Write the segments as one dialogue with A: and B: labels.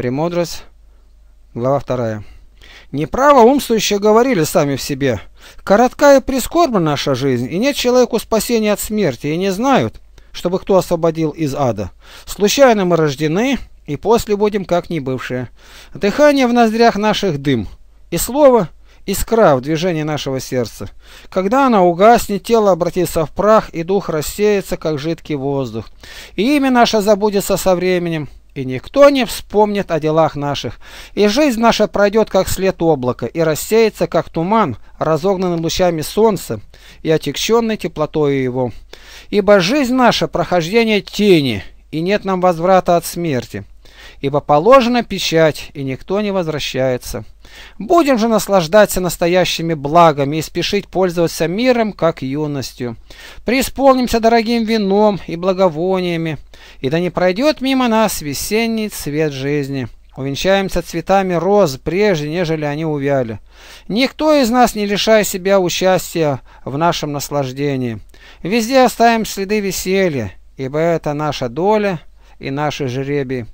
A: Премудрость, глава 2. Неправо умствующие говорили сами в себе, коротка и прискорбна наша жизнь, и нет человеку спасения от смерти, и не знают, чтобы кто освободил из ада. Случайно мы рождены, и после будем как не бывшие. Дыхание в ноздрях наших дым, и слово – искра в движении нашего сердца. Когда она угаснет, тело обратится в прах, и дух рассеется, как жидкий воздух. И имя наше забудется со временем – и никто не вспомнит о делах наших. И жизнь наша пройдет, как след облака, и рассеется, как туман, разогнанный лучами солнца и отягченный теплотой его. Ибо жизнь наша – прохождение тени, и нет нам возврата от смерти. Ибо положена печать, и никто не возвращается. Будем же наслаждаться настоящими благами и спешить пользоваться миром, как юностью. Преисполнимся дорогим вином и благовониями, и да не пройдет мимо нас весенний цвет жизни. Увенчаемся цветами роз, прежде нежели они увяли. Никто из нас не лишает себя участия в нашем наслаждении. Везде оставим следы веселья, ибо это наша доля и наши жребии.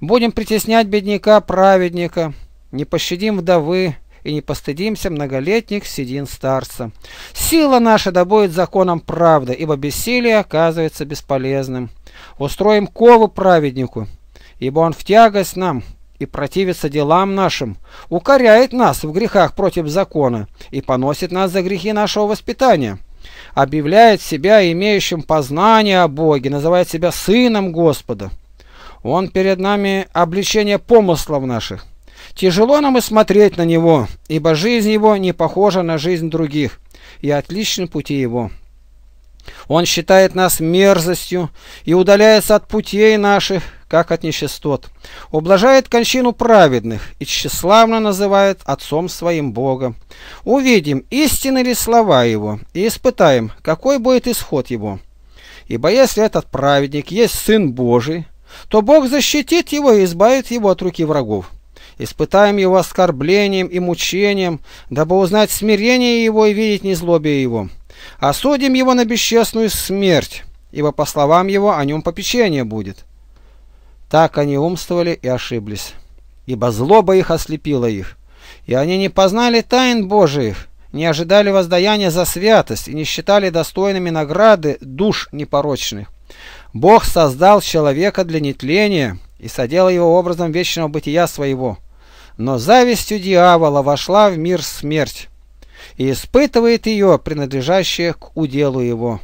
A: Будем притеснять бедняка-праведника, не пощадим вдовы, и не постыдимся многолетних седин старца. Сила наша да законом правды, ибо бессилие оказывается бесполезным. Устроим ковы праведнику, ибо он в тягость нам и противится делам нашим, укоряет нас в грехах против закона и поносит нас за грехи нашего воспитания» объявляет себя имеющим познание о Боге, называет себя Сыном Господа. Он перед нами обличение помыслов наших. Тяжело нам и смотреть на Него, ибо жизнь Его не похожа на жизнь других, и отличны пути Его. Он считает нас мерзостью и удаляется от путей наших, как от нечистот. Ублажает кончину праведных и тщеславно называет отцом своим Бога. Увидим, истинны ли слова его, и испытаем, какой будет исход его. Ибо если этот праведник есть Сын Божий, то Бог защитит его и избавит его от руки врагов. Испытаем его оскорблением и мучением, дабы узнать смирение его и видеть незлобие его». Осудим его на бесчестную смерть, ибо, по словам его, о нем попечение будет. Так они умствовали и ошиблись, ибо злоба их ослепила их, и они не познали тайн Божиих, не ожидали воздаяния за святость и не считали достойными награды душ непорочных. Бог создал человека для нетления и содел его образом вечного бытия своего. Но завистью дьявола вошла в мир смерть, и испытывает ее, принадлежащих к уделу его.